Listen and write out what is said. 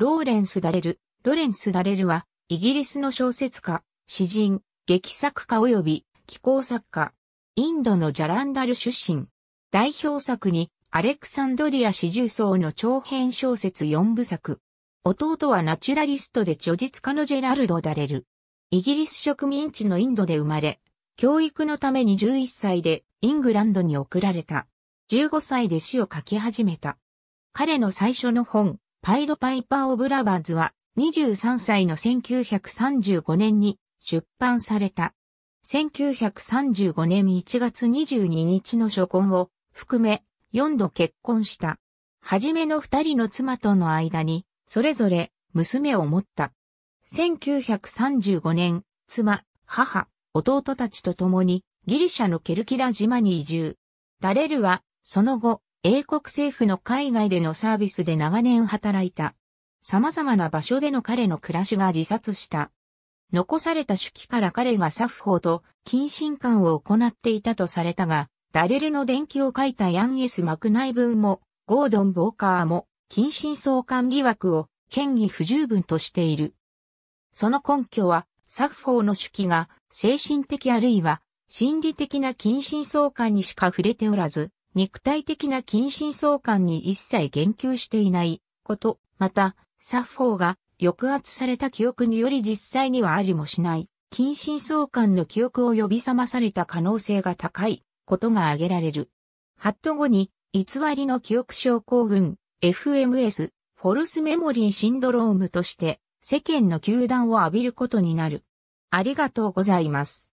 ローレンス・ダレル。ロレンス・ダレルは、イギリスの小説家、詩人、劇作家及び気候作家。インドのジャランダル出身。代表作に、アレクサンドリア四重奏の長編小説4部作。弟はナチュラリストで著述家のジェラルド・ダレル。イギリス植民地のインドで生まれ、教育のために11歳でイングランドに送られた。15歳で詩を書き始めた。彼の最初の本、パイドパイパー・オブ・ラバーズは23歳の1935年に出版された。1935年1月22日の初婚を含め4度結婚した。はじめの二人の妻との間にそれぞれ娘を持った。1935年、妻、母、弟たちと共にギリシャのケルキラ島に移住。ダレルはその後英国政府の海外でのサービスで長年働いた。様々な場所での彼の暮らしが自殺した。残された手記から彼が作法と近親感を行っていたとされたが、ダレルの伝記を書いたヤン・エス・マクナイ文も、ゴードン・ボーカーも、近親相関疑惑を、権威不十分としている。その根拠は、作法の手記が、精神的あるいは、心理的な近親相関にしか触れておらず、肉体的な近親相関に一切言及していないこと、また、サッフォーが抑圧された記憶により実際にはありもしない、近親相関の記憶を呼び覚まされた可能性が高いことが挙げられる。ハット後に、偽りの記憶症候群、FMS、フォルスメモリーシンドロームとして、世間の球団を浴びることになる。ありがとうございます。